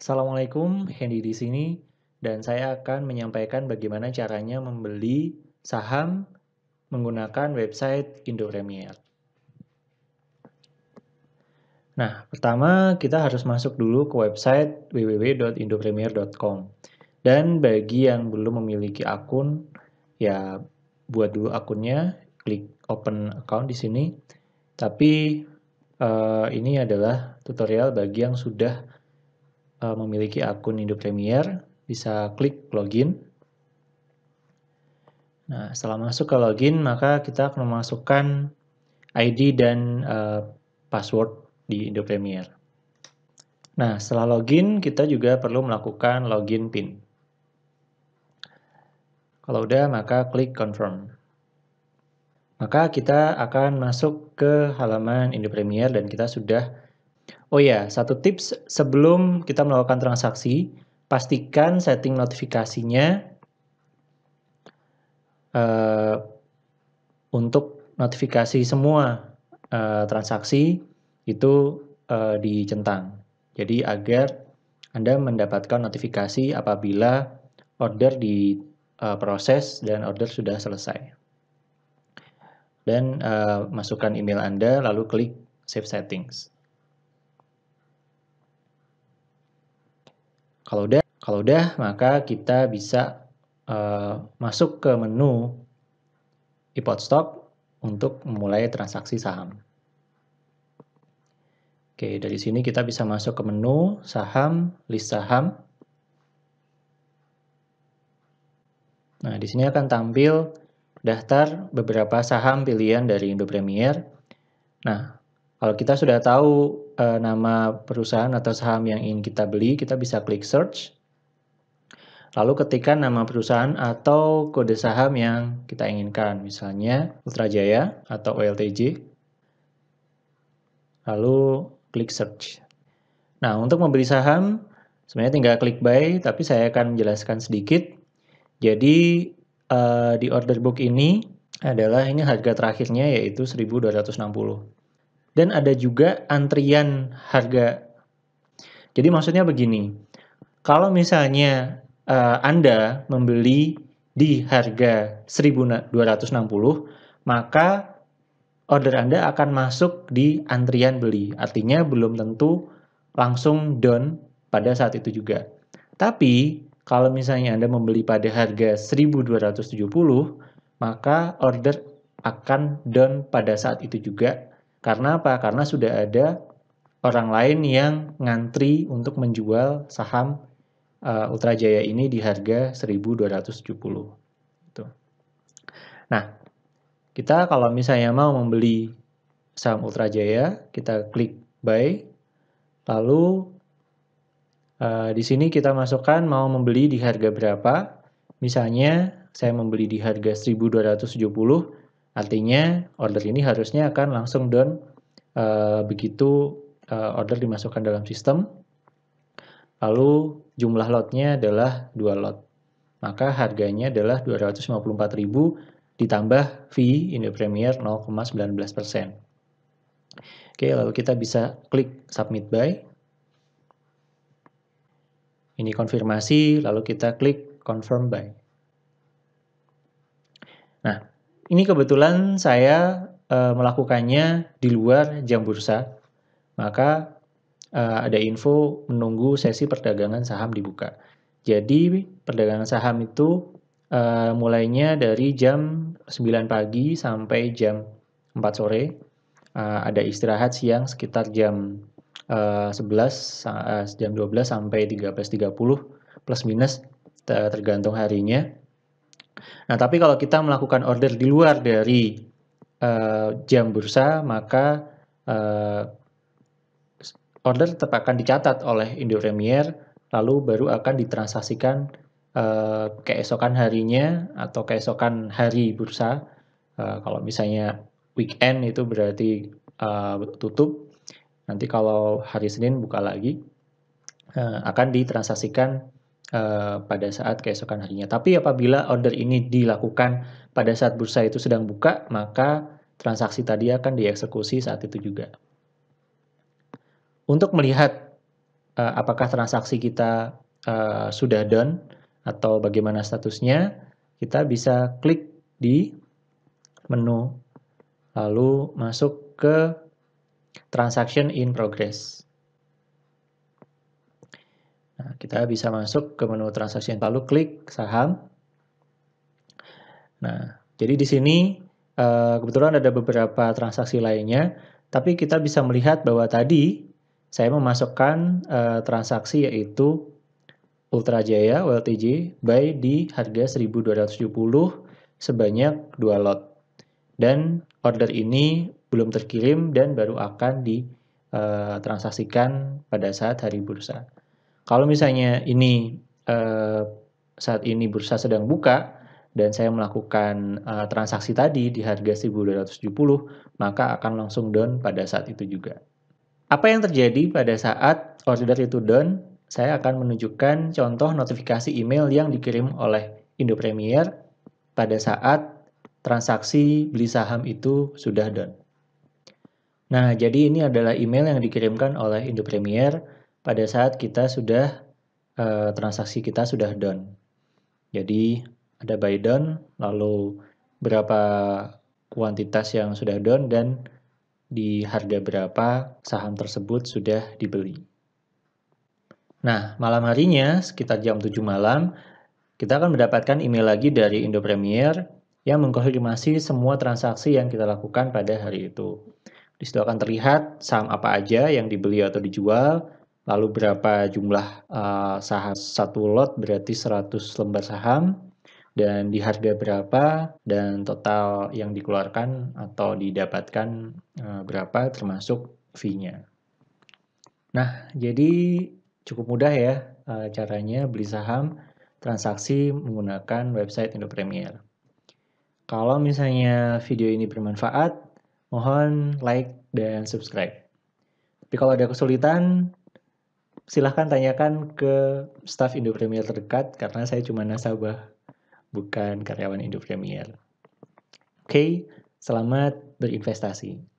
Assalamualaikum, Hendy di sini, dan saya akan menyampaikan bagaimana caranya membeli saham menggunakan website Indo Premier. Nah, pertama kita harus masuk dulu ke website www.indopremier.com. Dan bagi yang belum memiliki akun, ya buat dulu akunnya, klik open account di sini. Tapi uh, ini adalah tutorial bagi yang sudah Eh, memiliki akun Indo Premier, bisa klik login. Nah, setelah masuk ke login, maka kita akan memasukkan ID dan uh, password di Indo Premier. Nah, setelah login, kita juga perlu melakukan login PIN. Kalau udah, maka klik confirm. Maka kita akan masuk ke halaman Indo Premier dan kita sudah Oh ya, satu tips sebelum kita melakukan transaksi, pastikan setting notifikasinya uh, untuk notifikasi semua uh, transaksi itu uh, eh, dicentang. Jadi agar Anda mendapatkan notifikasi apabila order diproses uh, dan order sudah selesai. Dan uh, masukkan email Anda lalu klik save settings. Kalau udah, kalau udah maka kita bisa uh, masuk ke menu iPod Stop untuk memulai transaksi saham. Oke, dari sini kita bisa masuk ke menu saham, list saham. Nah, di sini akan tampil daftar beberapa saham pilihan dari Indo Premier. Nah, kalau kita sudah tahu Eh, nama perusahaan atau saham yang ingin kita beli, kita bisa klik search. Lalu ketikkan nama perusahaan atau kode saham yang kita inginkan, misalnya Ultra Jaya atau OLTJ. Lalu klik search. Nah, untuk membeli saham, sebenarnya tinggal klik buy, tapi saya akan menjelaskan sedikit. Jadi, uh, di order book ini adalah ini harga terakhirnya yaitu 1260 dan ada juga antrian harga. Jadi maksudnya begini, kalau misalnya uh, Anda membeli di harga 1260, maka order Anda akan masuk di antrian beli. Artinya belum tentu langsung down pada saat itu juga. Tapi kalau misalnya Anda membeli pada harga 1270, maka order akan down pada saat itu juga karena apa? Karena sudah ada orang lain yang ngantri untuk menjual saham uh, eh, Ultra Jaya ini di harga 1270. Gitu. Nah, kita kalau misalnya mau membeli saham Ultra Jaya, kita klik buy. Lalu uh, di sini kita masukkan mau membeli di harga berapa. Misalnya saya membeli di harga 1270, Artinya order ini harusnya akan langsung down uh, begitu uh, order dimasukkan dalam sistem. Lalu jumlah lotnya adalah 2 lot. Maka harganya adalah 254.000 ditambah fee in the premier 0,19%. Oke, lalu kita bisa klik submit buy Ini konfirmasi, lalu kita klik confirm buy Nah, ini kebetulan saya e, melakukannya di luar jam bursa. Maka e, ada info menunggu sesi perdagangan saham dibuka. Jadi perdagangan saham itu e, mulainya dari jam 9 pagi sampai jam 4 sore. E, ada istirahat siang sekitar jam e, 11 jam 12 sampai 13.30 plus minus tergantung harinya. Nah, tapi kalau kita melakukan order di luar dari uh, jam bursa, maka uh, order tetap akan dicatat oleh Premier, lalu baru akan ditransaksikan uh, eh, keesokan harinya atau keesokan hari bursa. Uh, kalau misalnya weekend itu berarti uh, tutup. Nanti kalau hari Senin buka lagi, uh, akan ditransaksikan Eh, pada saat keesokan harinya. Tapi apabila order ini dilakukan pada saat bursa itu sedang buka, maka transaksi tadi akan dieksekusi saat itu juga. Untuk melihat uh, apakah transaksi kita uh, sudah done atau bagaimana statusnya, kita bisa klik di menu lalu masuk ke transaction in progress. Nah, kita bisa masuk ke menu transaksi yang lalu klik saham. Nah, jadi di sini eh, kebetulan ada beberapa transaksi lainnya, tapi kita bisa melihat bahwa tadi saya memasukkan eh, transaksi yaitu Ultra Jaya WLTJ buy di harga 1270 sebanyak 2 lot. Dan order ini belum terkirim dan baru akan ditransaksikan eh, pada saat hari bursa. Kalau misalnya ini eh, saat ini bursa sedang buka dan saya melakukan eh, transaksi tadi di harga 1270, maka akan langsung down pada saat itu juga. Apa yang terjadi pada saat order itu down? Saya akan menunjukkan contoh notifikasi email yang dikirim oleh Indo Premier pada saat transaksi beli saham itu sudah done. Nah, jadi ini adalah email yang dikirimkan oleh Indo Premier pada saat kita sudah uh, transaksi kita sudah done. Jadi ada buy done, lalu berapa kuantitas yang sudah done dan di harga berapa saham tersebut sudah dibeli. Nah, malam harinya sekitar jam 7 malam, kita akan mendapatkan email lagi dari Indo Premier yang mengkonfirmasi semua transaksi yang kita lakukan pada hari itu. Di situ akan terlihat saham apa aja yang dibeli atau dijual, lalu berapa jumlah uh, saham satu lot berarti 100 lembar saham dan di harga berapa dan total yang dikeluarkan atau didapatkan uh, berapa termasuk fee-nya. Nah, jadi cukup mudah ya uh, caranya beli saham transaksi menggunakan website Indo Premier. Kalau misalnya video ini bermanfaat, mohon like dan subscribe. Tapi kalau ada kesulitan, silahkan tanyakan ke staff Indo Premier terdekat karena saya cuma nasabah, bukan karyawan Indo Premier. Oke, okay, selamat berinvestasi.